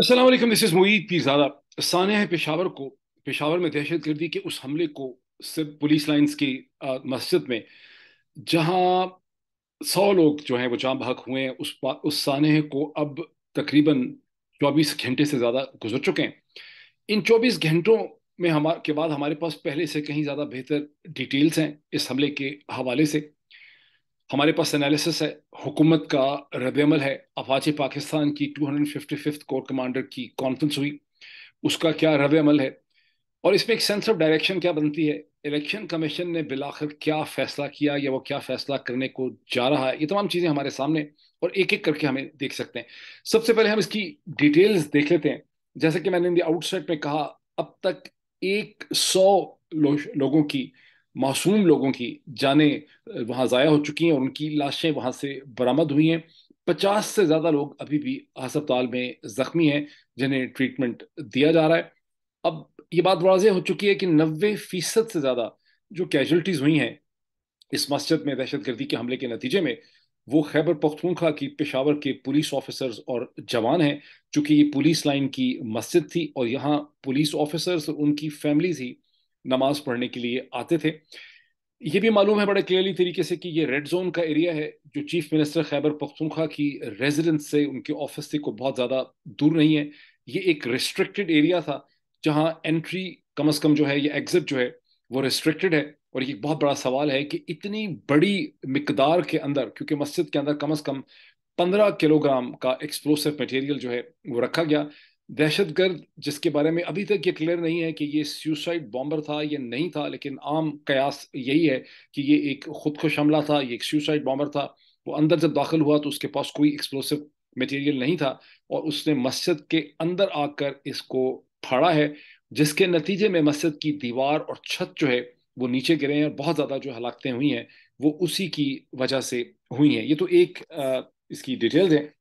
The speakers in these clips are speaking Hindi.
असलम दिस इज़ मुईद पीरजादा सानिया पेशावर को पेशावर में दहशत गर्दी के उस हमले को सिर्फ पुलिस लाइन्स की मस्जिद में जहाँ सौ लोग जो हैं वो जाम बहक हुए हैं उस उस सानह को अब तकरीबन चौबीस घंटे से ज़्यादा गुजर चुके हैं इन चौबीस घंटों में हमारे के बाद हमारे पास पहले से कहीं ज़्यादा बेहतर डिटेल्स हैं इस हमले के हवाले से हमारे पास एनालिसिस है हुकूमत का रद्दमल है अफवाज पाकिस्तान की two hundred fifty fifth core commander की कॉन्फ्रेंस हुई उसका क्या रद्दमल है और इसमें एक सेंस ऑफ डायरेक्शन क्या बनती है इलेक्शन कमीशन ने बिलाखिर क्या फैसला किया या वो क्या फैसला करने को जा रहा है ये तमाम चीज़ें हमारे सामने और एक एक करके हमें देख सकते हैं सबसे पहले हम इसकी डिटेल्स देख लेते हैं जैसे कि मैंने आउटसाइड में कहा अब तक एक सौ लो, लोगों की मासूम लोगों की जाने वहाँ ज़ाया हो चुकी हैं और उनकी लाशें वहाँ से बरामद हुई हैं पचास से ज़्यादा लोग अभी भी हस्पताल में ज़ख्मी हैं जिन्हें ट्रीटमेंट दिया जा रहा है अब ये बात वाजह हो चुकी है कि नबे फ़ीसद से ज़्यादा जो कैजुलटीज़ हुई हैं इस मस्जिद में दहशत गर्दी के हमले के नतीजे में वो खैबर पख्तूनखा की पेशावर के पुलिस ऑफिसर्स और जवान हैं चूँकि ये पुलिस लाइन की मस्जिद थी और यहाँ पुलिस ऑफिसर्स और उनकी फैमिलीज ही नमाज पढ़ने के लिए आते थे ये भी मालूम है बड़े क्लियरली तरीके से कि ये रेड जोन का एरिया है जो चीफ मिनिस्टर खैबर पख्तूनख्वा की रेजिडेंस से उनके ऑफिस से को बहुत ज़्यादा दूर नहीं है ये एक रिस्ट्रिक्टेड एरिया था जहाँ एंट्री कम अज़ कम जो है ये एग्ज़िट जो है वो रिस्ट्रिक्टेड है और ये बहुत बड़ा सवाल है कि इतनी बड़ी मकदार के अंदर क्योंकि मस्जिद के अंदर कम अज़ कम पंद्रह किलोग्राम का एक्सप्लोसिव मटेरियल जो है वो रखा गया दहशतगर्द जिसके बारे में अभी तक ये क्लियर नहीं है कि ये सुसाइड बॉम्बर था या नहीं था लेकिन आम कयास यही है कि ये एक खुदकुश हमला था ये एक सुसाइड बॉम्बर था वो अंदर जब दाखिल हुआ तो उसके पास कोई एक्सप्लोसिव मटेरियल नहीं था और उसने मस्जिद के अंदर आकर इसको फाड़ा है जिसके नतीजे में मस्जिद की दीवार और छत जो है वो नीचे गिरे हैं और बहुत ज़्यादा जो हलाकतें हुई हैं वो उसी की वजह से हुई हैं ये तो एक आ, इसकी डिटेल्स हैं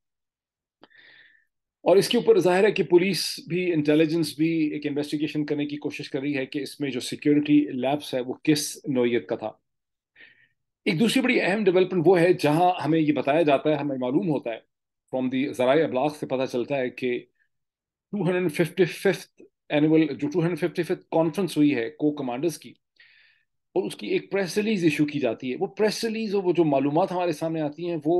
और इसके ऊपर जाहिर है कि पुलिस भी इंटेलिजेंस भी एक इन्वेस्टिगेशन करने की कोशिश कर रही है कि इसमें जो सिक्योरिटी लैब्स है वो किस नोयत का था एक दूसरी बड़ी अहम डेवलपमेंट वो है जहां हमें ये बताया जाता है हमें मालूम होता है फ्रॉम दी ज़रा अबलाग से पता चलता है कि टू फिफ्टी फिफ्थ एनुअल जो two hundred fifty fifth conference हुई है को कमांडर्स की और उसकी एक प्रेस रिलीज इशू की जाती है वो प्रेस रिलीज और वो जो मालूम हमारे सामने आती हैं वो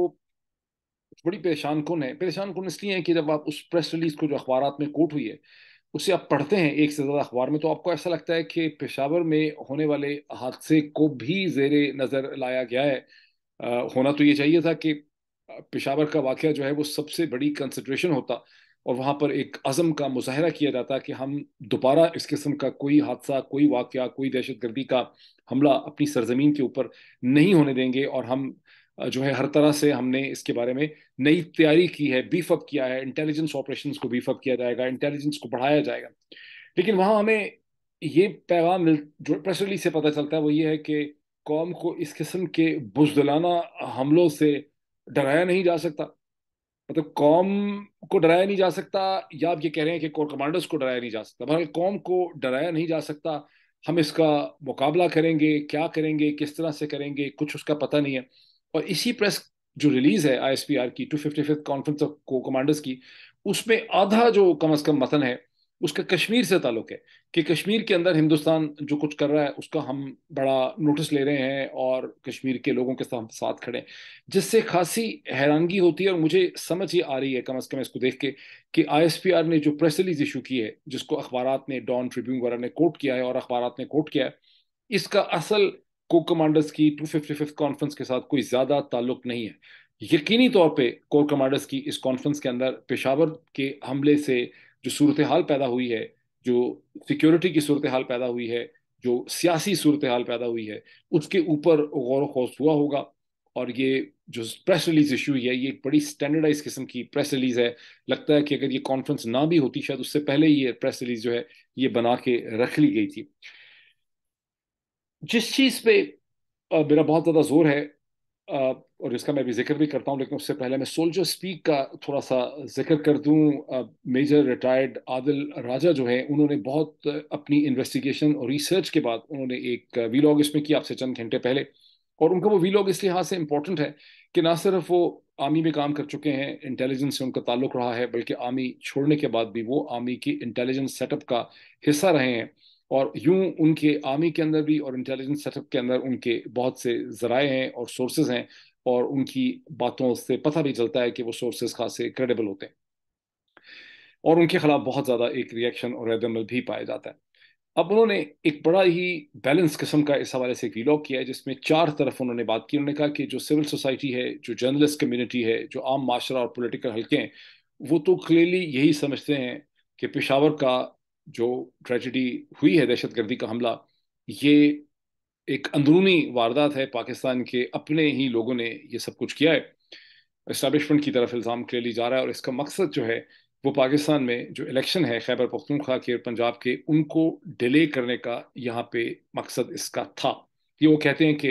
बड़ी परेशान कौन है परेशान कन इसलिए है कि जब आप उस प्रेस रिलीज को जो अखबार में कोट हुई है उसे आप पढ़ते हैं एक से ज़्यादा अखबार में तो आपको ऐसा लगता है कि पेशावर में होने वाले हादसे को भी जेर नज़र लाया गया है आ, होना तो ये चाहिए था कि पेशावर का वाक़ जो है वो सबसे बड़ी कंसिड्रेशन होता और वहाँ पर एक अज़म का मुजाहरा किया जाता कि हम दोबारा इस किस्म का कोई हादसा कोई वाक़ कोई दहशत गर्दी का हमला अपनी सरजमीन के ऊपर नहीं होने देंगे और हम जो है हर तरह से हमने इसके बारे में नई तैयारी की है बीफअप किया है इंटेलिजेंस ऑपरेशन को बीफअप किया जाएगा इंटेलिजेंस को बढ़ाया जाएगा लेकिन वहाँ हमें ये पैगाम मिल जो प्रेस रिलीज से पता चलता है वो ये है कि कौम को इस किस्म के बुजदलाना हमलों से डराया नहीं जा सकता मतलब कौम को डराया नहीं जा सकता या आप ये कह रहे हैं कि कोर कमांडर्स को डराया नहीं जा सकता बहरहाल कौम को डराया नहीं जा सकता हम इसका मुकाबला करेंगे क्या करेंगे किस तरह से करेंगे कुछ उसका पता नहीं है और इसी प्रेस जो रिलीज है आई एस पी आर की two fifty fifth conference of को कमांडर्स की उसमें आधा जो कम अज कम मतन है उसका कश्मीर से ताल्लुक है कि कश्मीर के अंदर हिंदुस्तान जो कुछ कर रहा है उसका हम बड़ा नोटिस ले रहे हैं और कश्मीर के लोगों के साथ साथ खड़े हैं जिससे खासी हैरानगी होती है और मुझे समझ ही आ रही है कम अज़ कम इसको देख के कि आईएसपीआर ने जो प्रेस रिलीज इशू की है जिसको अखबार ने डॉन ट्रिब्यून वगैरह ने कोट किया है और अखबार ने कोट किया है इसका असल को कमांडर्स की टू कॉन्फ्रेंस के साथ कोई ज्यादा ताल्लुक नहीं है यकीनी तौर पे कोर कमांडर्स की इस कॉन्फ्रेंस के अंदर पेशावर के हमले से जो सूरत हाल पैदा हुई है जो सिक्योरिटी की सूरत हाल पैदा हुई है जो सियासी सूरत हाल पैदा हुई है उसके ऊपर गौर खौस हुआ होगा और ये जो प्रेस रिलीज इशू है ये एक बड़ी स्टैंडर्डाइज किस्म की प्रेस रिलीज है लगता है कि अगर ये कॉन्फ्रेंस ना भी होती शायद उससे पहले ये प्रेस रिलीज जो है ये बना के रख ली गई थी जिस चीज़ पे मेरा बहुत ज़्यादा जोर है और इसका मैं भी जिक्र भी करता हूँ लेकिन उससे पहले मैं सोल्जर स्पीक का थोड़ा सा जिक्र कर दूँ मेजर रिटायर्ड आदिल राजा जो है उन्होंने बहुत अपनी इन्वेस्टिगेशन और रिसर्च के बाद उन्होंने एक वीलॉग इसमें किया आपसे चंद घंटे पहले और उनका वो वीलॉग इस लिहाज से इम्पोर्टेंट है कि ना सिर्फ वो आर्मी में काम कर चुके हैं इंटेलिजेंस से उनका ताल्लुक रहा है बल्कि आर्मी छोड़ने के बाद भी वो आर्मी की इंटेलिजेंस सेटअप का हिस्सा रहे हैं और यूं उनके आर्मी के अंदर भी और इंटेलिजेंस सेटअप के अंदर उनके बहुत से जराए हैं और सोर्सेज हैं और उनकी बातों से पता भी चलता है कि वो सोर्सेज खासे क्रेडिबल होते हैं और उनके खिलाफ बहुत ज़्यादा एक रिएक्शन और रेदमल भी पाया जाता है अब उन्होंने एक बड़ा ही बैलेंस किस्म का इस हवाले से एक वीलॉग किया है जिसमें चार तरफ उन्होंने बात की उन्होंने कहा कि जो सिविल सोसाइटी है जो जर्नलिस्ट कम्युनिटी है जो आम माशरा और पोलिटिकल हल्के हैं वो तो क्लियरली यही समझते हैं कि पेशावर का जो ट्रेजिडी हुई है दहशतगर्दी का हमला ये एक अंदरूनी वारदात है पाकिस्तान के अपने ही लोगों ने ये सब कुछ किया है इस्टबलिशमेंट की तरफ इल्ज़ाम क्लियरली जा रहा है और इसका मकसद जो है वो पाकिस्तान में जो इलेक्शन है खैबर पख्तूनख्वा के और पंजाब के उनको डिले करने का यहाँ पे मकसद इसका था ये वो कहते हैं कि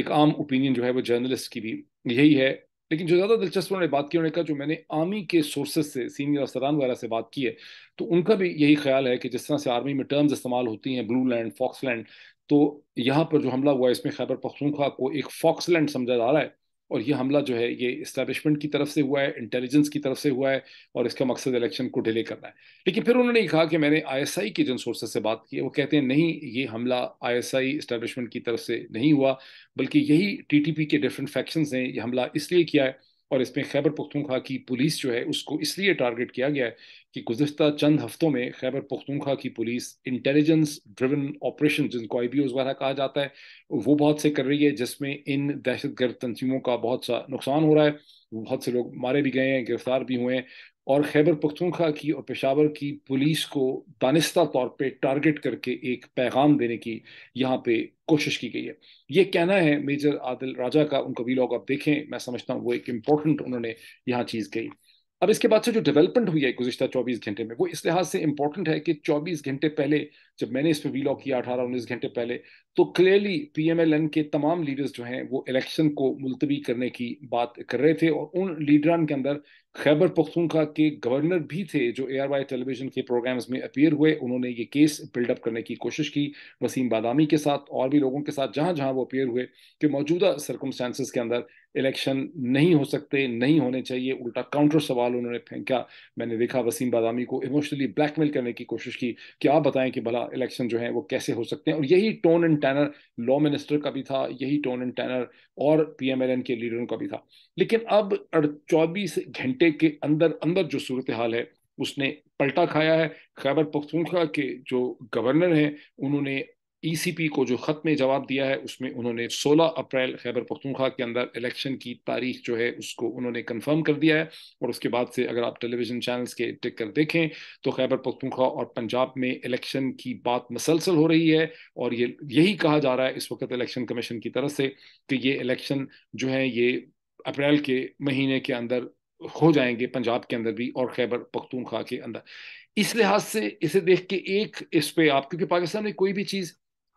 एक आम ओपिनियन जो है वो जर्नलिस्ट की भी यही है लेकिन जो ज़्यादा दिलचस्प उन्होंने बात की उन्होंने कहा जो मैंने आर्मी के सोर्सेज से सीनियर अफसरान वगैरह से बात की है तो उनका भी यही ख्याल है कि जिस तरह से आर्मी में टर्म्स इस्तेमाल होती हैं ब्लू लैंड फॉक्सलैंड तो यहाँ पर जो हमला हुआ इसमें खैबर पखनूखा को एक फॉक्सलैंड समझा जा रहा है और ये हमला जो है ये इस्टेब्लिशमेंट की तरफ से हुआ है इंटेलिजेंस की तरफ से हुआ है और इसका मकसद इलेक्शन को डिले करना है लेकिन फिर उन्होंने कहा कि मैंने आईएसआई के जिन सोर्सेज से बात की है वो कहते हैं नहीं ये हमला आईएसआई इस्टेब्लिशमेंट की तरफ से नहीं हुआ बल्कि यही टीटीपी के डिफरेंट फैक्शंस ने यह हमला इसलिए किया है और इसमें खैबर पख्तूनख्वा की पुलिस जो है उसको इसलिए टारगेट किया गया है कि गुजशत चंद हफ्तों में खैबर पख्तूनख्वा की पुलिस इंटेलिजेंस ड्रिवन ऑपरेशन जिनको आई बी ओज वाला कहा जाता है वो बहुत से कर रही है जिसमें इन दहशत गर्द तनजीमों का बहुत सा नुकसान हो रहा है बहुत से लोग मारे भी गए हैं गिरफ्तार भी हुए हैं और खैबर पख्तूनखा की और पेशावर की पुलिस को दानिस्ता तौर पे टारगेट करके एक पैगाम देने की यहाँ पे कोशिश की गई है ये कहना है मेजर आदिल राजा का उनका वीलॉग आप देखें मैं समझता हूँ वो एक इम्पोर्टेंट उन्होंने यहाँ चीज़ कही अब इसके बाद से जो डेवलपमेंट हुई है गुजशत चौबीस घंटे में वो इस लिहाज से इंपॉर्टेंट है कि चौबीस घंटे पहले जब मैंने इस पर वीलॉग किया अठारह उन्नीस घंटे पहले तो clearly P M L N के तमाम लीडर्स जो हैं वो इलेक्शन को मुलतवी करने की बात कर रहे थे और उन लीडरान के अंदर खैबर पख्तूनखा के गवर्नर भी थे जो ए आर वाई टेलीविजन के प्रोग्राम्स में अपेयर हुए उन्होंने ये केस बिल्डअप करने की कोशिश की वसीम बादामी के साथ और भी लोगों के साथ जहाँ जहाँ वो अपेयर हुए कि मौजूदा सर्कमस्टांसिस के अंदर इलेक्शन नहीं हो सकते नहीं होने चाहिए उल्टा काउंटर सवाल उन्होंने फेंका मैंने देखा वसीम बादामी को इमोशनली ब्लैकमेल करने की कोशिश की कि आप बताएं कि भला इलेक्शन जो है वो कैसे हो सकते हैं और यही tone and tenor law minister का भी था यही टोन एंड टैनर और पी के लीडरों का भी था लेकिन अब चौबीस घंटे के अंदर अंदर जो सूरत हाल है उसने पलटा खाया है खैबर पख्तूनख्वा के जो गवर्नर हैं उन्होंने ईसीपी e को जो ख़त में जवाब दिया है उसमें उन्होंने 16 अप्रैल खैबर पख्तूनख्वा के अंदर इलेक्शन की तारीख जो है उसको उन्होंने कंफर्म कर दिया है और उसके बाद से अगर आप टेलीविज़न चैनल्स के टिक कर देखें तो खैबर पख्तूनख्वा और पंजाब में इलेक्शन की बात मसलसल हो रही है और ये यही कहा जा रहा है इस वक्त इलेक्शन कमीशन की तरफ से कि ये इलेक्शन जो है ये अप्रैल के महीने के अंदर हो जाएंगे पंजाब के अंदर भी और खैबर पख्तूनख्वा के अंदर इस लिहाज से इसे देख के एक इस पे आप क्योंकि पाकिस्तान में कोई भी चीज़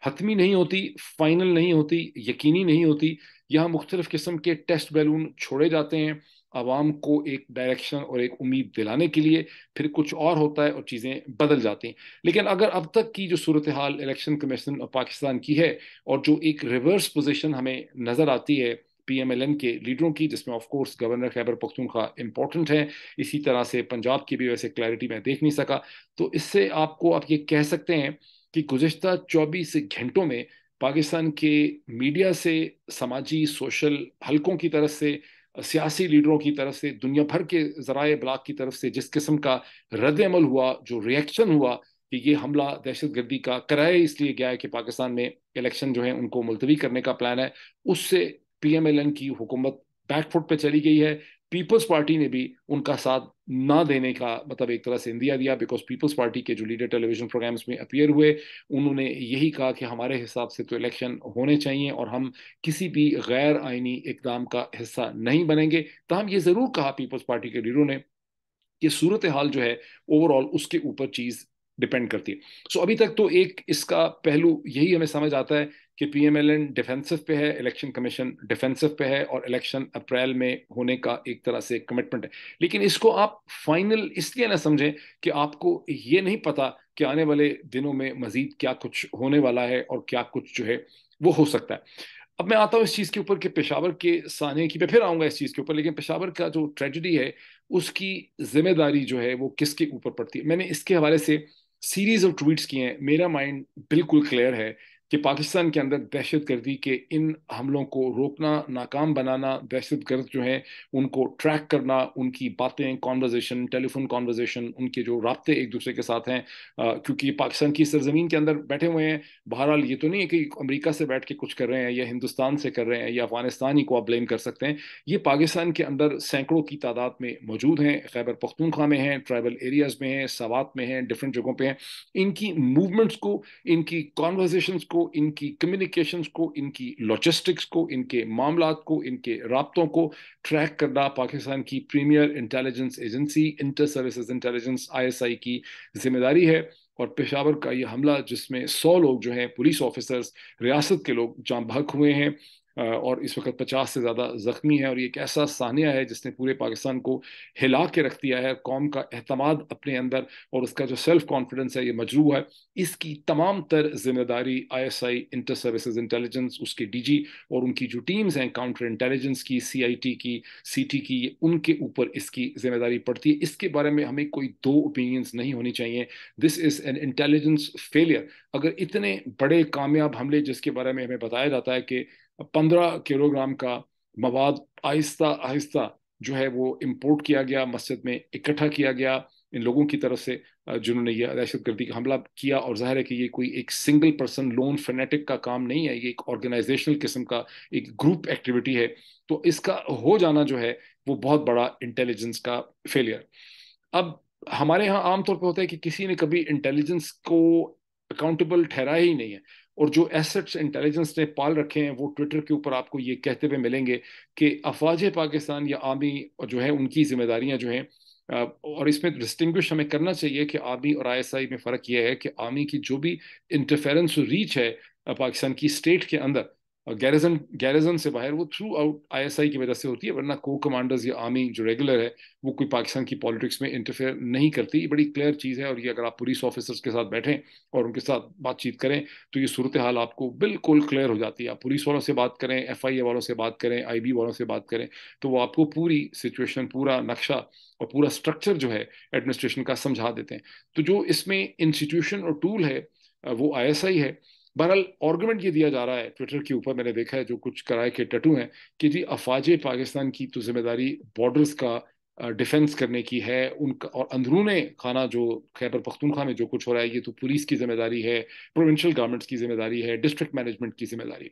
हतमी नहीं होती फाइनल नहीं होती यकीनी नहीं होती यहाँ मुख्तलिफ किस्म के टेस्ट बैलून छोड़े जाते हैं आवाम को एक डायरेक्शन और एक उम्मीद दिलाने के लिए फिर कुछ और होता है और चीज़ें बदल जाती हैं लेकिन अगर अब तक की जो सूरत हाल इलेक्शन कमीशन ऑफ पाकिस्तान की है और जो एक रिवर्स पोजिशन हमें नज़र आती है पी एम एल एन के लीडरों की जिसमें of course governor Khyber Pakhtunkhwa important है इसी तरह से पंजाब की भी वैसे क्लैरिटी मैं देख नहीं सका तो इससे आपको आप ये कह सकते हैं कि गुजशत 24 घंटों में पाकिस्तान के मीडिया से समाजी सोशल हलकों की तरफ से सियासी लीडरों की तरफ से दुनिया भर के जराए ब्लाक की तरफ से जिस किस्म का रद्द अमल हुआ जो रिएक्शन हुआ कि ये हमला दहशत गर्दी का कराया इसलिए गया है कि पाकिस्तान में इलेक्शन जो है उनको मुलतवी करने का प्लान है उससे पी एम एल एन की हुकूमत बैकफुट पर चली गई है पीपल्स पार्टी ने भी उनका साथ ना देने का मतलब एक तरह से इंदिया दिया बिकॉज पीपल्स पार्टी के जो लीडर टेलीविजन प्रोग्राम्स में अपियर हुए उन्होंने यही कहा कि हमारे हिसाब से तो इलेक्शन होने चाहिए और हम किसी भी गैर आइनी इकदाम का हिस्सा नहीं बनेंगे तहम तो ये ज़रूर कहा पीपल्स पार्टी के लीडरों ने कि सूरत हाल जो है ओवरऑल उसके ऊपर चीज़ डिपेंड करती है सो so, अभी तक तो एक इसका पहलू यही हमें समझ आता है कि पीएमएलएन डिफेंसिव पे है इलेक्शन कमीशन डिफेंसिव पे है और इलेक्शन अप्रैल में होने का एक तरह से कमिटमेंट है लेकिन इसको आप फाइनल इसलिए ना समझें कि आपको ये नहीं पता कि आने वाले दिनों में मजीद क्या कुछ होने वाला है और क्या कुछ जो है वो हो सकता है अब मैं आता हूँ इस चीज़ के ऊपर कि पेशावर के साने की मैं फिर आऊँगा इस चीज़ के ऊपर लेकिन पेशावर का जो ट्रेजिडी है उसकी जिम्मेदारी जो है वो किसके ऊपर पड़ती है मैंने इसके हवाले से सीरीज़ ऑफ ट्वीट्स किए हैं मेरा माइंड बिल्कुल क्लियर है कि पाकिस्तान के अंदर दहशत गर्दी के इन हमलों को रोकना नाकाम बनाना दहशत गर्द जो हैं उनको ट्रैक करना उनकी बातें कॉन्वर्जेसन टेलीफोन कॉन्वर्जेसन उनके जो रबते एक दूसरे के साथ हैं क्योंकि पाकिस्तान की सरजमीन के अंदर बैठे हुए हैं बहरहाल ये तो नहीं है कि अमरीका से बैठ के कुछ कर रहे हैं या हिंदुस्तान से कर रहे हैं या अफगानिस्तान ही को आप ब्लेम कर सकते हैं ये पाकिस्तान के अंदर सैकड़ों की तादाद में मौजूद हैं खैबर पख्तूनख्वा में हैं ट्राइबल एरियाज़ में हैं सवात में हैं डिफरेंट जगहों पर हैं इनकी मूवमेंट्स को इनकी कॉन्वर्जेशन को इनकी कम्युनिकेशंस को इनकी लॉजिस्टिक्स को इनके मामला को इनके रबतों को ट्रैक करना पाकिस्तान की premier intelligence agency inter services intelligence ISI की जिम्मेदारी है और पेशावर का ये हमला जिसमें सौ लोग जो हैं पुलिस ऑफिसर्स रियासत के लोग जहाँ भक हुए हैं और इस वक्त पचास से ज़्यादा ज़ख्मी है और ये एक ऐसा सानिया है जिसने पूरे पाकिस्तान को हिला के रख दिया है कौम का अहतमाद अपने अंदर और उसका जो सेल्फ कॉन्फिडेंस है ये मजरू है इसकी तमाम तर जिम्मेदारी I S I inter services intelligence उसके डी जी और उनकी जो टीम्स हैं काउंटर इंटेलिजेंस की सी आई टी की सी टी की उनके ऊपर इसकी जिम्मेदारी पड़ती है इसके बारे में हमें कोई दो ओपिनियंस नहीं होनी चाहिए this is an intelligence failure अगर इतने बड़े कामयाब हमले जिसके बारे में हमें बताया जाता है कि पंद्रह किलोग्राम का मवाद आहिस्ता आहिस्ता जो है वो इम्पोर्ट किया गया मस्जिद में इकट्ठा किया गया इन लोगों की तरफ से जिन्होंने यह दहशत गर्दी का हमला किया और जाहिर है कि ये कोई एक सिंगल पर्सन लोन फेनेटिक का काम नहीं है ये एक ऑर्गेनाइजेशनल किस्म का एक ग्रुप एक्टिविटी है तो इसका हो जाना जो है वो बहुत बड़ा इंटेलिजेंस का फेलियर अब हमारे यहाँ आमतौर पर होता है कि किसी ने कभी इंटेलिजेंस को अकाउंटेबल ठहराया ही नहीं है और जो एसेट्स इंटेलिजेंस ने पाल रखे हैं वो ट्विटर के ऊपर आपको ये कहते हुए मिलेंगे कि अफवाज पाकिस्तान या आर्मी जो है उनकी जिम्मेदारियाँ जो हैं और इसमें डिस्टिंग्विश हमें करना चाहिए कि आर्मी और आईएसआई में फ़र्क यह है कि आर्मी की जो भी इंटरफेरेंस रीच है पाकिस्तान की स्टेट के अंदर और गैरिजन गैरिजन से बाहर वो थ्रू आउट आईएसआई की वजह से होती है वरना को कमांडर्स या आर्मी जो रेगुलर है वो कोई पाकिस्तान की पॉलिटिक्स में इंटरफेयर नहीं करती ये बड़ी क्लियर चीज़ है और ये अगर आप पुलिस ऑफिसर्स के साथ बैठें और उनके साथ बातचीत करें तो ये सूरत हाल आपको बिल्कुल क्लियर हो जाती है आप पुलिस वालों से बात करें एफ वालों से बात करें आई वालों से बात करें तो वो आपको पूरी सिचुएशन पूरा नक्शा और पूरा स्ट्रक्चर जो है एडमिनिस्ट्रेशन का समझा देते हैं तो जो इसमें इंस्टीट्यूशन और टूल है वो आई है बहरहाल ऑर्गूमेंट ये दिया जा रहा है ट्विटर के ऊपर मैंने देखा है जो कुछ कराए के टटू हैं कि जी अफवाज पाकिस्तान की तो जिम्मेदारी बॉर्डर्स का डिफेंस करने की है उनका और अंदरून खाना जो खैबर पख्तूनखा में जो कुछ हो रहा है ये तो पुलिस की जिम्मेदारी है प्रोविंशियल गवर्नमेंट्स की जिम्मेदारी है डिस्ट्रिक्ट मैनेजमेंट की जिम्मेदारी है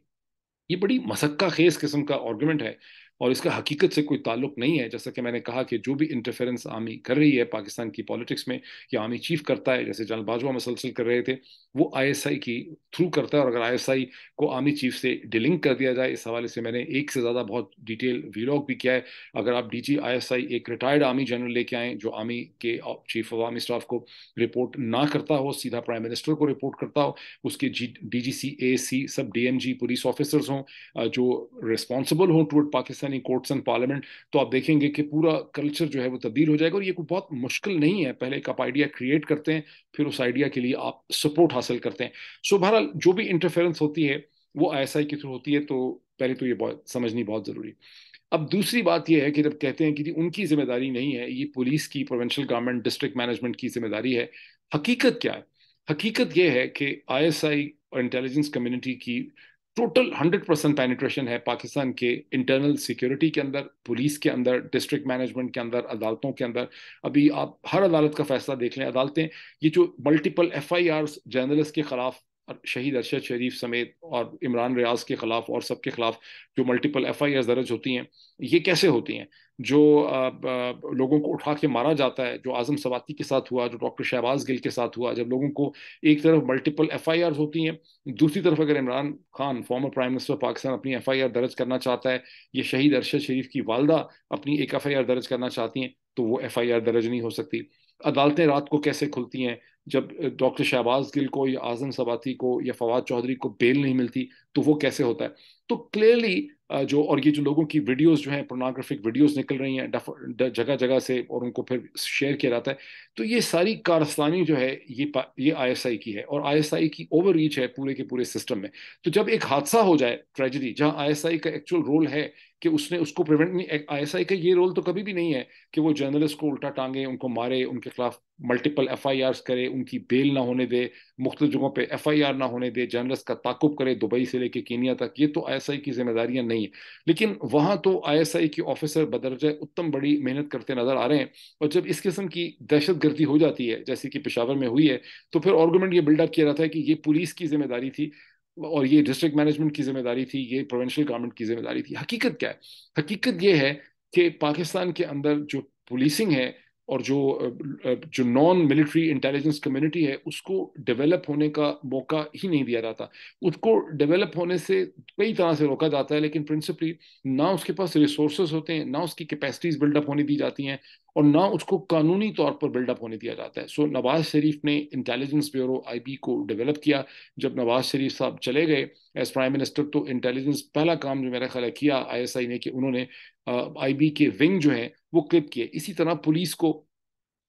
ये बड़ी मसक्का खेज किस्म का आर्गूमेंट है और इसका हकीकत से कोई ताल्लुक नहीं है जैसा कि मैंने कहा कि जो भी इंटरफेरेंस आर्मी कर रही है पाकिस्तान की पॉलिटिक्स में या आर्मी चीफ करता है जैसे जनरल बाजवा मसलसल कर रहे थे वो आईएसआई की थ्रू करता है और अगर आईएसआई को आर्मी चीफ से डिलिंक कर दिया जाए इस हवाले से मैंने एक से ज़्यादा बहुत डिटेल वीलॉग भी किया है अगर आप डी जी एक रिटायर्ड आर्मी जनरल लेके आएँ जो आर्मी के चीफ ऑफ आर्मी स्टाफ को रिपोर्ट ना करता हो सीधा प्राइम मिनिस्टर को रिपोर्ट करता हो उसके G D G C C सब D M G police officers हों जो रिस्पॉन्सिबल हों toward Pakistan Pakistani courts and parliament तो आप देखेंगे कि पूरा कल्चर जो है वो तब्दील हो जाएगा और ये कोई बहुत मुश्किल नहीं है पहले एक आप आइडिया क्रिएट करते हैं फिर उस आइडिया के लिए आप सपोर्ट हासिल करते हैं सो so, बहरहाल जो भी इंटरफेरेंस होती है वो आई के थ्रू होती है तो पहले तो ये बहुत समझनी बहुत ज़रूरी अब दूसरी बात यह है कि जब कहते हैं कि उनकी जिम्मेदारी नहीं है ये पुलिस की प्रोवेंशल गवर्नमेंट डिस्ट्रिक्ट मैनेजमेंट की जिम्मेदारी है हकीकत क्या है हकीकत यह है कि आईएसआई और इंटेलिजेंस कम्युनिटी की टोटल हंड्रेड परसेंट पेनिट्रेशन है पाकिस्तान के इंटरनल सिक्योरिटी के अंदर पुलिस के अंदर डिस्ट्रिक्ट मैनेजमेंट के अंदर अदालतों के अंदर अभी आप हर अदालत का फैसला देख लें अदालतें ये जो multiple F I R journalist के खिलाफ शहीद अरशद शरीफ समेत और इमरान रियाज के ख़िलाफ़ और सब के ख़िलाफ़ जो मल्टीपल एफ आई दर्ज होती हैं ये कैसे होती हैं जो लोगों को उठा के मारा जाता है जो आज़म सवाती के साथ हुआ जो डॉक्टर शहबाज गिल के साथ हुआ जब लोगों को एक तरफ मल्टीपल एफ आई होती हैं दूसरी तरफ अगर Imran Khan former prime minister Pakistan अपनी एफ आई आर दर्ज करना चाहता है ये शहीद अरशद शरीफ की वालदा अपनी एक एफ आई आर दर्ज करना चाहती हैं तो वो एफ आई आर दर्ज नहीं हो सकती अदालतें रात को कैसे खुलती हैं जब डॉक्टर शहबाज गिल को या आजम सबाती को या फवाद चौधरी को बेल नहीं मिलती तो वो कैसे होता है तो क्लियरली जो और ये जो लोगों की वीडियोस जो हैं प्रोनाग्राफिक वीडियोस निकल रही हैं जगह जगह से और उनको फिर शेयर किया जाता है तो ये सारी कारस्तानी जो है ये ये आईएसआई की है और आईएसआई की ओवर रीच है पूरे के पूरे सिस्टम में तो जब एक हादसा हो जाए ट्रेजिडी जहाँ आईएसआई का एक्चुअल रोल है कि उसने उसको प्रिवेंट नहीं आई का ये रोल तो कभी भी नहीं है कि वो जर्नलिस्ट को उल्टा टांगे उनको मारे उनके खिलाफ मल्टीपल एफ आई आर करे उनकी बेल ना होने दे मुख्त जगहों पर एफ आई आर ना होने दे जर्नलिस्ट का ताकुब करे दुबई से लेके कीनिया तक ये तो आई एस आई की जिम्मेदारियां नहीं है लेकिन वहां तो आई एस आई के ऑफिसर बदरजा उत्तम बड़ी मेहनत करते नजर आ रहे हैं और जब इस किस्म की दहशत गर्दी हो जाती है जैसे कि पिशावर में हुई है तो फिर आर्गूमेंट ये बिल्डअप किया जाता है कि ये पुलिस की जिम्मेदारी थी और ये डिस्ट्रिक्ट मैनेजमेंट की जिम्मेदारी थी ये प्रोविंशियल गवर्नमेंट की जिम्मेदारी थी हकीकत क्या है हकीकत ये है कि पाकिस्तान के अंदर जो पुलिसिंग है और जो जो नॉन मिलिट्री इंटेलिजेंस कम्युनिटी है उसको डेवलप होने का मौका ही नहीं दिया जाता उसको डेवलप होने से कई तरह से रोका जाता है लेकिन प्रिंसिपली ना उसके पास रिसोर्स होते हैं ना उसकी कैपेसिटीज बिल्डअप होने दी जाती हैं और ना उसको कानूनी तौर पर बिल्डअप होने दिया जाता है सो so, नवाज शरीफ ने इंटेलिजेंस ब्यूरो आई को डेवलप किया जब नवाज शरीफ साहब चले गए एज प्राइम मिनिस्टर तो इंटेलिजेंस पहला काम जो मेरा ख्याल किया आई ने कि उन्होंने आईबी के विंग जो है वो क्लिप किए इसी तरह पुलिस को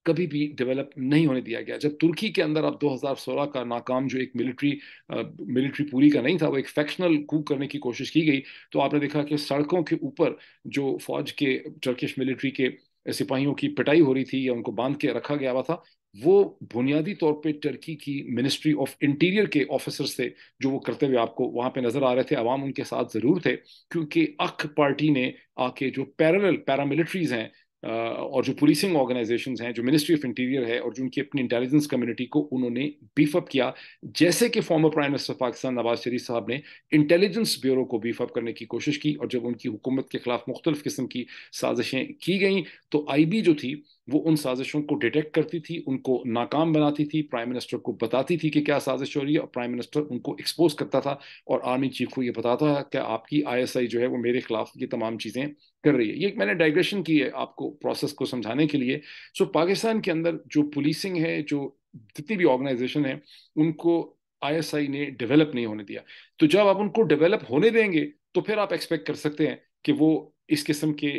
कभी भी डेवलप नहीं होने दिया गया जब तुर्की के अंदर अब 2016 का नाकाम जो एक मिलिट्री मिलिट्री पूरी का नहीं था वो एक फैक्शनल कू करने की कोशिश की गई तो आपने देखा कि सड़कों के ऊपर जो फौज के टर्किश मिलिट्री के सिपाहियों की पिटाई हो रही थी या उनको बांध के रखा गया हुआ था वो बुनियादी तौर पे टर्की की मिनिस्ट्री ऑफ इंटीरियर के ऑफिसर्स थे जो वो करते हुए आपको वहाँ पे नज़र आ रहे थे अवाम उनके साथ ज़रूर थे क्योंकि अख पार्टी ने आके जो पैरल पैरामिलिट्रीज़ हैं और जो पुलिसिंग ऑर्गेनाइजेशन हैं जो मिनिस्ट्री ऑफ इंटीरियर है और जो उनकी अपनी इंटेलिजेंस कम्युनिटी को उन्होंने बीफअप किया जैसे कि former prime minister Pakistan Nawaz Sharif साहब ने इंटेलिजेंस ब्यूरो को बीफअप करने की कोशिश की और जब उनकी हुकूमत के खिलाफ मुख्तलिफ किस्म की साजिशें की गई तो आई बी जो थी वो उन साजिशों को डिटेक्ट करती थी उनको नाकाम बनाती थी प्राइम मिनिस्टर को बताती थी कि क्या साजिश हो रही है और प्राइम मिनिस्टर उनको एक्सपोज करता था और आर्मी चीफ को ये बताता था कि आपकी आईएसआई जो है वो मेरे खिलाफ ये तमाम चीज़ें कर रही है ये मैंने डाइग्रेशन की है आपको प्रोसेस को समझाने के लिए सो पाकिस्तान के अंदर जो पुलिसिंग है जो जितनी भी ऑर्गेनाइजेशन है उनको आई ने डेवलप नहीं होने दिया तो जब आप उनको डेवलप होने देंगे तो फिर आप एक्सपेक्ट कर सकते हैं कि वो इस किस्म के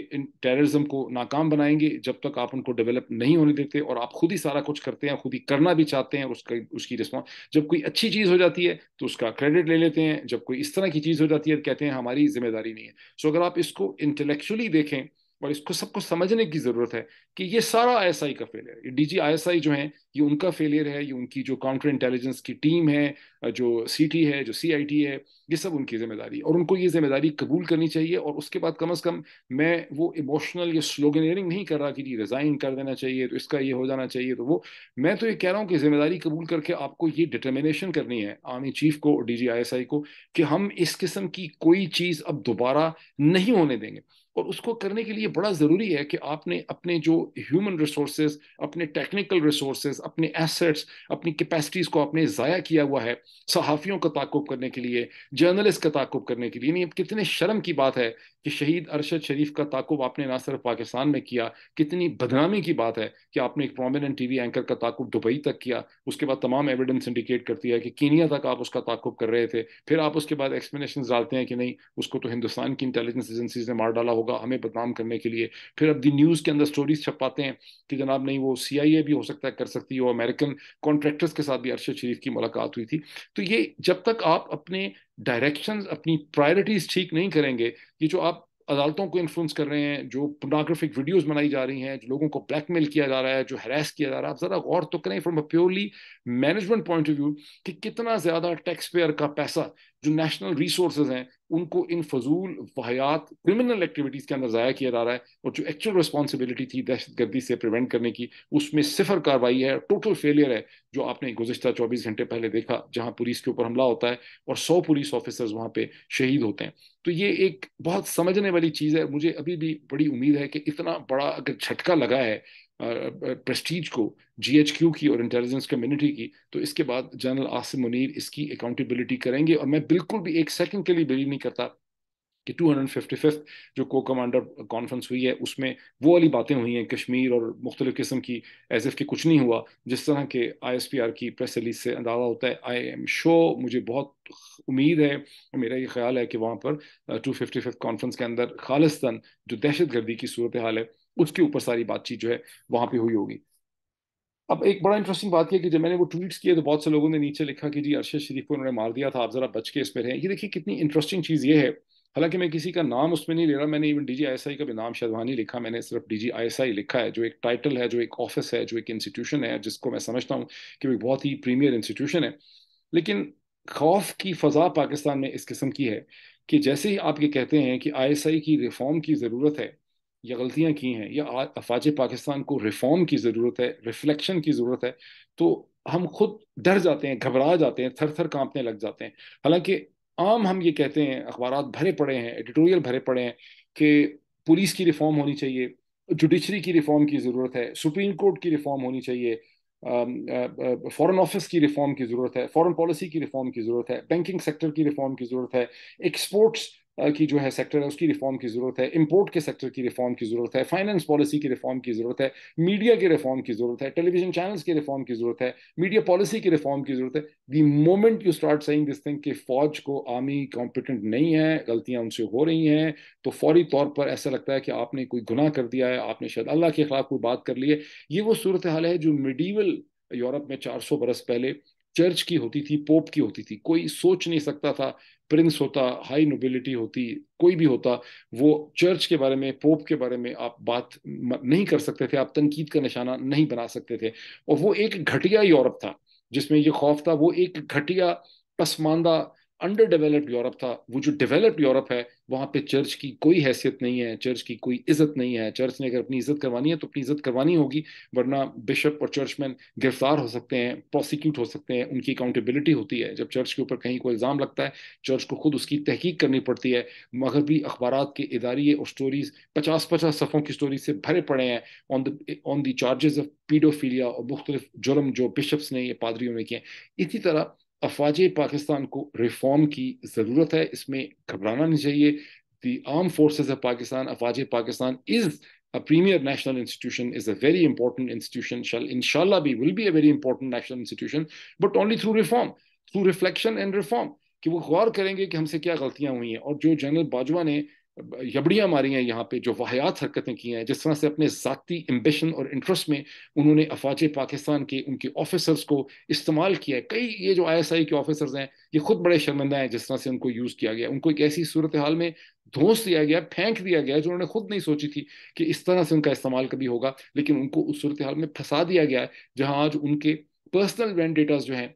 टेररिज्म को नाकाम बनाएंगे जब तक आप उनको डेवलप नहीं होने देते और आप खुद ही सारा कुछ करते हैं खुद ही करना भी चाहते हैं उसका उसकी रिस्पॉन्स जब कोई अच्छी चीज़ हो जाती है तो उसका क्रेडिट ले लेते हैं जब कोई इस तरह की चीज़ हो जाती है तो कहते हैं हमारी जिम्मेदारी नहीं है सो अगर आप इसको इंटेलेक्चुअली देखें और इसको सबको समझने की ज़रूरत है कि ये सारा आईएसआई का फेलियर है डीजी आईएसआई जो है ये उनका फेलियर है ये उनकी जो काउंटर इंटेलिजेंस की टीम है जो सीटी है जो सीआईटी है ये सब उनकी जिम्मेदारी है और उनको ये जिम्मेदारी कबूल करनी चाहिए और उसके बाद कम अज़ कम मैं वो इमोशनल ये स्लोगनियरिंग नहीं कर रहा कि जी रिज़ाइन कर देना चाहिए तो इसका ये हो जाना चाहिए तो वो मैं तो ये कह रहा हूँ कि जिम्मेदारी कबूल करके आपको ये डिटर्मिनेशन करनी है आर्मी चीफ को डी जी को कि हम इस किस्म की कोई चीज़ अब दोबारा नहीं होने देंगे और उसको करने के लिए बड़ा ज़रूरी है कि आपने अपने जो ह्यूमन रिसोर्सेज अपने टेक्निकल रिसोर्सेज अपने एसेट्स अपनी कैपेसिटीज़ को आपने ज़ाया किया हुआ है सहाफ़ियों का ताकुब करने के लिए जर्नलिस्ट का ताकुब करने के लिए यानी कितने शर्म की बात है कि शहीद अरशद शरीफ का ताकुब आपने ना सिर्फ पाकिस्तान में किया कितनी बदनामी की बात है कि आपने एक प्रोमिनेंट वी एंकर का ताकुब दुबई तक किया उसके बाद तमाम एविडेंस इंडिकेट करती है कि कीनिया तक आप उसका ताकुब कर रहे थे फिर आप उसके बाद एक्सप्लेनेशन डालते हैं कि नहीं उसको तो हिंदुस्तान की इंटेलिजेंस एजेंसीज ने मार डाला होगा हमें बदनाम करने के लिए फिर अब दी न्यूज़ के अंदर स्टोरीज छपाते हैं कि जनाब नहीं वो सी भी हो सकता है कर सकती है वो अमेरिकन कॉन्ट्रैक्टर्स के साथ भी अरशद शरीफ की मुलाकात हुई थी तो ये जब तक आप अपने डायरेक्शन अपनी प्रायोरिटीज़ ठीक नहीं करेंगे ये जो आप अदालतों को इन्फ्लुएंस कर रहे हैं जो पोर्नोग्राफिक वीडियोस बनाई जा रही हैं जो लोगों को ब्लैकमेल किया जा रहा है जो हरास किया जा रहा है आप ज़रा गौर तो करें from a purely management point of view कि कितना ज़्यादा टैक्स पेयर का पैसा जो नेशनल रिसोर्स हैं उनको इन फजूल वाहियात क्रिमिनल एक्टिविटीज़ के अंदर ज़ाया किया जा रहा है और जो एक्चुअल रिस्पॉन्सिबिलिटी थी दहशत गर्दी से प्रिवेंट करने की उसमें सिफर कार्रवाई है टोटल फेलियर है जो आपने गुजशत चौबीस घंटे पहले देखा जहाँ पुलिस के ऊपर हमला होता है और सौ पुलिस ऑफिसर्स वहाँ पे शहीद होते हैं तो ये एक बहुत समझने वाली चीज़ है मुझे अभी भी बड़ी उम्मीद है कि इतना बड़ा अगर झटका लगा है प्रेस्टीज को जीएचक्यू की और इंटेलिजेंस कम्युनिटी की तो इसके बाद जनरल आसिम मुनीर इसकी अकाउंटेबिलिटी करेंगे और मैं बिल्कुल भी एक सेकंड के लिए बिलीव नहीं करता कि 255 जो को कमांडर कॉन्फ्रेंस हुई है उसमें वो वाली बातें हुई हैं कश्मीर और मुख्तलिफ किस्म की एज एफ के कुछ नहीं हुआ जिस तरह के आई एस पी आर की प्रेस रिलीज से अंदाज़ा होता है आई एम शो मुझे बहुत उम्मीद है मेरा ये ख्याल है कि वहाँ पर टू फिफ्टी फिफ्थ कॉन्फ्रेंस के अंदर खालिस्तान जो दहशत गर्दी की सूरत हाल है उसके ऊपर सारी बातचीत जो है वहां पे हुई होगी अब एक बड़ा इंटरेस्टिंग बात किया कि जब मैंने वो ट्वीट किए तो बहुत से लोगों ने नीचे लिखा कि जी अरशद शरीफ को उन्होंने मार दिया था आप जरा बच के इस पर रहें ये देखिए कितनी इंटरेस्टिंग चीज़ ये है हालांकि मैं किसी का नाम उसमें नहीं ले रहा मैंने even D G I S I का भी नाम शायद लिखा मैंने सिर्फ डी जी आई एस आई लिखा है जो एक टाइटल है जो एक ऑफिस है जो एक इंस्टीट्यूशन है जिसको मैं समझता हूँ कि वो बहुत ही प्रीमियर इंस्टीट्यूशन है लेकिन खौफ की फजा पाकिस्तान में इस किस्म की है कि जैसे ही आप ये कहते हैं कि आई एस आई की रिफॉर्म की ज़रूरत है या गलतियां की हैं या अफाज पाकिस्तान को रिफॉर्म की ज़रूरत है रिफ्लेक्शन की ज़रूरत है तो हम खुद डर जाते हैं घबरा जाते हैं थर थर कांपने लग जाते हैं हालांकि आम हम ये कहते हैं अखबार भरे पड़े हैं एडिटोरियल भरे पड़े हैं कि पुलिस की रिफॉर्म होनी चाहिए जुडिशरी की रिफॉर्म की ज़रूरत है सुप्रीम कोर्ट की रिफॉर्म होनी चाहिए फॉरेन ऑफिस की रिफॉर्म की ज़रूरत है फॉरेन पॉलिसी की रिफॉर्म की ज़रूरत है बैंकिंग सेक्टर की रिफॉर्म की ज़रूरत है एक्सपोर्ट्स की जो है सेक्टर है उसकी रिफॉर्म की ज़रूरत है इंपोर्ट के सेक्टर की रिफॉर्म की ज़रूरत है फाइनेंस पॉलिसी की रिफॉर्म की ज़रूरत है मीडिया के रिफॉर्म की ज़रूरत है टेलीविजन चैनल्स के रिफॉर्म की ज़रूरत है मीडिया पॉलिसी की रिफॉर्म की ज़रूरत है the moment you start saying this thing कि फ़ौज को आर्मी कॉम्पिटेंट नहीं है गलतियां उनसे हो रही हैं तो फौरी तौर पर ऐसा लगता है कि आपने कोई गुनाह कर दिया है आपने शायद अल्लाह के खिलाफ कोई बात कर ली है ये वो सूरत हाल है जो मिडीवल यूरोप में 400 बरस पहले चर्च की होती थी पोप की होती थी कोई सोच नहीं सकता था प्रिंस होता हाई नोबिलिटी होती कोई भी होता वो चर्च के बारे में पोप के बारे में आप बात नहीं कर सकते थे आप तनकीद का निशाना नहीं बना सकते थे और वो एक घटिया यूरोप था जिसमें ये खौफ था वो एक घटिया पसमानदा अंडर डेवलप्ड यूरोप था वो जो डेवलप्ड यूरोप है वहाँ पे चर्च की कोई हैसियत नहीं है चर्च की कोई इज्जत नहीं है चर्च ने अगर अपनी इज्जत करवानी है तो अपनी इज्जत करवानी होगी वरना बिशप और चर्चमैन गिरफ्तार हो सकते हैं प्रोसिक्यूट हो सकते हैं उनकी अकाउंटेबिलिटी होती है जब चर्च के ऊपर कहीं कोई इल्ज़ाम लगता है चर्च को खुद उसकी तहकीक करनी पड़ती है मगरबी अखबार के इदारे और स्टोरीज पचास पचास सफ़ों की स्टोरी से भरे पड़े हैं on the on the charges of paedophilia और मुख्तलिफ जुर्म जो बिशप्स ने या पादरियों ने किए इसी तरह अफवाज पाकिस्तान को रिफॉर्म की जरूरत है इसमें घबराना नहीं चाहिए the arm force of Pakistan अफवाज Pakistan is a premier national institution is a very important institution shall शाह भी will be a very important national institution but only through reform through reflection and reform कि वो गौर करेंगे कि हमसे क्या गलतियां हुई हैं और जो जनरल बाजवा ने यबड़ियाँ मारी हैं यहाँ पे जो वाहियात हरकतें की हैं जिस तरह से अपने ज़ाती एम्बिशन और इंटरेस्ट में उन्होंने अफवाज पाकिस्तान के उनके ऑफिसर्स को इस्तेमाल किया है कई ये जो आई के ऑफिसर्स हैं ये खुद बड़े शर्मिंदा हैं जिस तरह से उनको यूज़ किया गया उनको एक ऐसी सूरत हाल में धोस दिया गया फेंक दिया गया जो उन्होंने खुद नहीं सोची थी कि इस तरह से उनका इस्तेमाल कभी होगा लेकिन उनको उस सूरत हाल में फंसा दिया गया है जहाँ आज उनके पर्सनल ब्रांड डेटाज जो हैं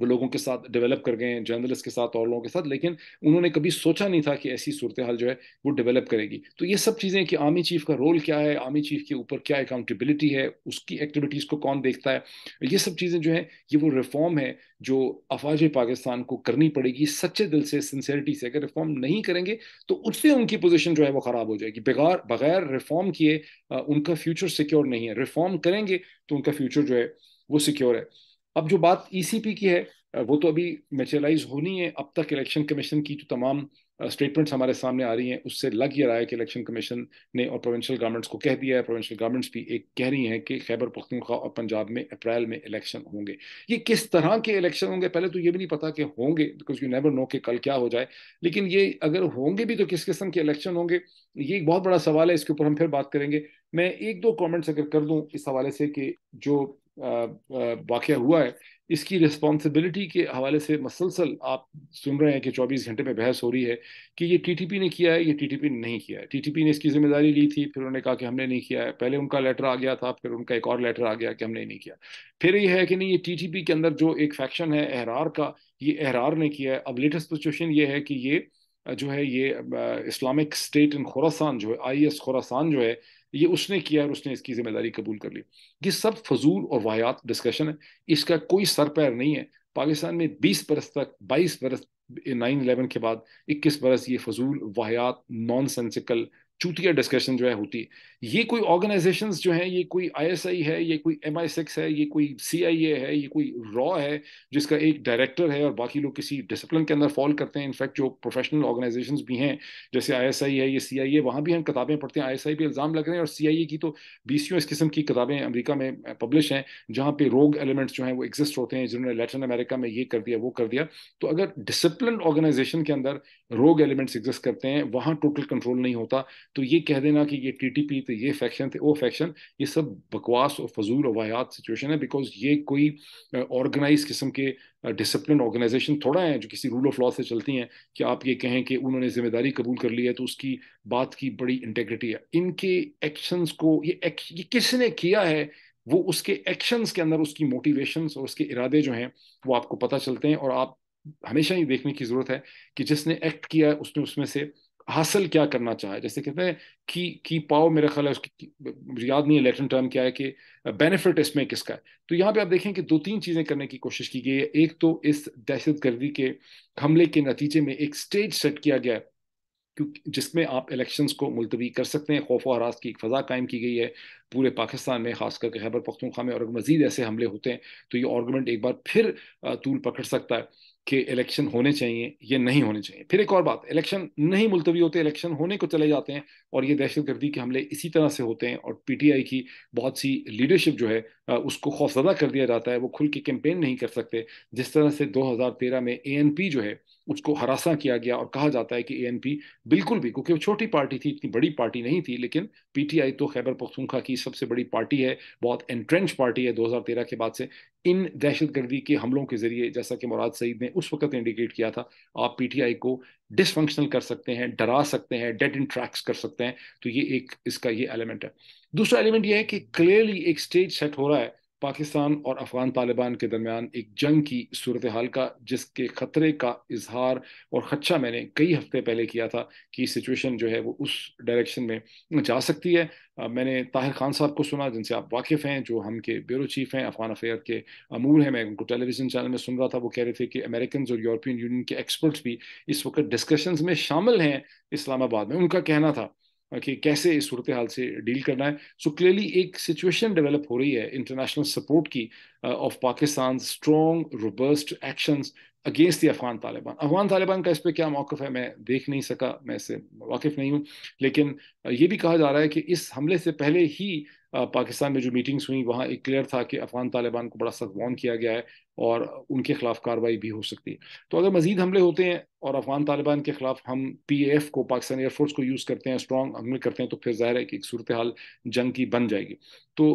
वो लोगों के साथ डेवलप कर गए हैं जर्नलिस्ट के साथ और लोगों के साथ लेकिन उन्होंने कभी सोचा नहीं था कि ऐसी सूरत हाल जो है वो डेवलप करेगी तो ये सब चीज़ें कि आर्मी चीफ का रोल क्या है आर्मी चीफ के ऊपर क्या अकाउंटेबिलिटी है उसकी एक्टिविटीज़ को कौन देखता है ये सब चीज़ें जो है ये वो रिफॉर्म है जो अफवाज पाकिस्तान को करनी पड़ेगी सच्चे दिल से सिंसेरिटी से अगर रिफॉर्म नहीं करेंगे तो उससे उनकी पोजिशन जो है वो ख़राब हो जाएगी बगैर बगैर रिफॉर्म किए उनका फ्यूचर सिक्योर नहीं है रिफॉर्म करेंगे तो उनका फ्यूचर जो है वो सिक्योर है अब जो बात ईसीपी e की है वो तो अभी मेटेलाइज होनी है अब तक इलेक्शन कमीशन की जो तो तमाम स्टेटमेंट्स हमारे सामने आ रही हैं उससे लग ये रहा है कि इलेक्शन कमीशन ने और प्रोविंशियल गवर्नमेंट्स को कह दिया है प्रोविंशियल गवर्नमेंट्स भी एक कह रही हैं कि खैबर पख्तूनख्वा और पंजाब में अप्रैल में इलेक्शन होंगे ये किस तरह के इलेक्शन होंगे पहले तो ये भी नहीं पता कि होंगे बिकॉज यू नेवर नो कि कल क्या हो जाए लेकिन ये अगर होंगे भी तो किस किस्म के इलेक्शन होंगे ये एक बहुत बड़ा सवाल है इसके ऊपर हम फिर बात करेंगे मैं एक दो कॉमेंट्स अगर कर दूँ इस हवाले से कि जो वाक़ हुआ है इसकी रिस्पॉन्सिबिलिटी के हवाले से मसलसल आप सुन रहे हैं कि 24 घंटे में बहस हो रही है कि ये टीटीपी ने किया है ये टीटीपी ने नहीं किया है टीटीपी ने इसकी जिम्मेदारी ली थी फिर उन्होंने कहा कि हमने नहीं किया है पहले उनका लेटर आ गया था फिर उनका एक और लेटर आ गया कि हमने नहीं किया फिर ये है कि नहीं ये पी के अंदर जो एक फैक्शन है एहरार का ये एहरार ने किया है अब लेटेस्ट सिचुएशन ये है कि ये जो है ये इस्लामिक स्टेट इन खुरासान जो है आई एस खुरासान जो है ये उसने किया और उसने इसकी जिम्मेदारी कबूल कर ली ये सब फजूल और वाहियात डिस्कशन है इसका कोई सर पैर नहीं है पाकिस्तान में बीस बरस तक बाईस बरस नाइन इलेवन के बाद इक्कीस बरस ये फजूल वाहियात नॉन सेंसिकल चूतिया डिस्कशन जो है होती है ये कोई ऑर्गेनाइजेशन जो है ये कोई आई है ये कोई एम है ये कोई ए है ये कोई रॉ है जिसका एक डायरेक्टर है और बाकी लोग किसी डिसिप्लिन के अंदर फॉल करते हैं इनफैक्ट जो प्रोफेशनल ऑर्गेनाइजेशन भी हैं जैसे आई है ये सी आई वहाँ भी हम किताबें पढ़ते हैं आई पे इल्ज़ाम लग रहे हैं और सी की तो बीसियों इस किस्म की किताबें अमरीका में पब्लिश हैं जहाँ पे रोग एलिमेंट्स जो हैं वो एग्जिस्ट होते हैं जिन्होंने लेटिन अमेरिका में ये कर दिया वो कर दिया तो अगर डिसिप्लिन ऑर्गेनाइजेशन के अंदर रोग एलिमेंट्स एग्जिस्ट करते हैं वहाँ टोटल कंट्रोल नहीं होता तो ये कह देना कि ये टी टी पी थे ये फैक्शन थे वो फैक्शन ये सब बकवास और फजूल और वायात सिचुएशन है बिकॉज ये कोई ऑर्गेनाइज किस्म के डिसिप्लिन ऑर्गेनाइजेशन थोड़ा है जो किसी रूल ऑफ लॉ से चलती हैं कि आप ये कहें कि उन्होंने जिम्मेदारी कबूल कर ली है तो उसकी बात की बड़ी इंटेग्रिटी है इनके एक्शंस को ये, एक, ये किसने किया है वो उसके एक्शंस के अंदर उसकी मोटिवेशंस और उसके इरादे जो हैं वो आपको पता चलते हैं और आप हमेशा ये देखने की ज़रूरत है कि जिसने एक्ट किया है उसने उसमें से हासिल क्या करना चाहे जैसे कहते हैं की की पाओ मेरा ख्याल है उसकी याद नहीं है लेटिन टर्म क्या है कि बेनिफिट इसमें किसका है तो यहाँ पे आप देखें कि दो तीन चीज़ें करने की कोशिश की गई है एक तो इस दहशत गर्दी के हमले के नतीजे में एक स्टेज सेट किया गया है जिसमें आप इलेक्शंस को मुलतवी कर सकते हैं खौफ और हरास की एक फ़ज़ा कायम की गई है पूरे पाकिस्तान में खास करके खैबर पख्तूनख्वा में और मज़ीद ऐसे हमले होते हैं तो ये आर्गूमेंट एक बार फिर तूल पकड़ सकता है कि इलेक्शन होने चाहिए ये नहीं होने चाहिए फिर एक और बात इलेक्शन नहीं मुलतवी होते इलेक्शन होने को चले जाते हैं और ये दहशतगर्दी के हमले इसी तरह से होते हैं और पीटीआई की बहुत सी लीडरशिप जो है उसको खौफजदा कर दिया जाता है वो खुल के कैंपेन नहीं कर सकते जिस तरह से 2013 में ए जो है उसको हरासा किया गया और कहा जाता है कि ए बिल्कुल भी क्योंकि वो छोटी पार्टी थी इतनी बड़ी पार्टी नहीं थी लेकिन पीटीआई तो खैबर पख्तूनखा की सबसे बड़ी पार्टी है बहुत एंट्रेंच पार्टी है 2013 के बाद से इन दहशतगर्दी के हमलों के जरिए जैसा कि मुराद सईद ने उस वक्त इंडिकेट किया था आप पीटीआई को डिसफंक्शनल कर सकते हैं डरा सकते हैं डेड इन ट्रैक्स कर सकते हैं तो ये एक इसका ये एलिमेंट है दूसरा एलिमेंट ये है कि क्लियरली एक स्टेज सेट हो रहा है पाकिस्तान और अफगान तालिबान के दरमियान एक जंग की सूरत हाल का जिसके ख़तरे का इजहार और खदशा मैंने कई हफ्ते पहले किया था कि सिचुएशन जो है वो उस डायरेक्शन में जा सकती है मैंने ताहिर खान साहब को सुना जिनसे आप वाकिफ़ हैं जो हम के ब्यूरो चीफ हैं अफगान अफेयर के अमूर हैं मैं उनको टेलीविज़न चैनल में सुन रहा था वो कह रहे थे कि अमेरिकन और यूरोपियन यूनियन के एक्सपर्ट्स भी इस वक्त डिस्कशंस में शामिल हैं इस्लामाबाद में उनका कहना था कि कैसे इस सूरत हाल से डील करना है सो so क्लियरली एक सिचुएशन डेवलप हो रही है इंटरनेशनल सपोर्ट की of Pakistan strong robust actions against the Afghan Taliban Afghan Taliban का इस पर क्या मौक़ है मैं देख नहीं सका मैं इससे वाकिफ़ नहीं हूँ लेकिन ये भी कहा जा रहा है कि इस हमले से पहले ही पाकिस्तान में जो मीटिंग्स हुई वहाँ एक क्लियर था कि अफगान तालिबान को बड़ा सख्त वॉन किया गया है और उनके खिलाफ कार्रवाई भी हो सकती है तो अगर मजीद हमले होते हैं और अफगान तालिबान के खिलाफ हम पी एफ को पाकिस्तान एयरफोर्स को यूज़ करते हैं स्ट्रॉन्ग हमले करते हैं तो फिर जाहिर है कि एक सूरत हाल जंग की बन जाएगी तो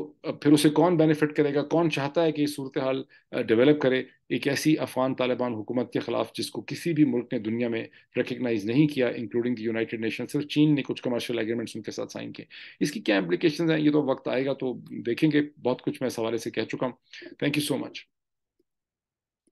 फिर उसे कौन बेनिफिट करेगा कौन चाहता है कि सूरत हाल डेवलप करे एक ऐसी अफगान तालिबान हुकूमत के ख़िलाफ़ जिसको किसी भी मुल्क ने दुनिया में रिकगनाइज़ नहीं किया इंक्लूडिंग यूनाइटेड नेशन सिर्फ चीन ने कुछ कमर्शियल एग्रीमेंट्स उनके साथ साइन किए इसकी क्या एप्लीकेशन हैं ये तो वक्त आएगा तो देखेंगे बहुत कुछ मैं इस हवाले से कह चुका हूँ थैंक यू सो मच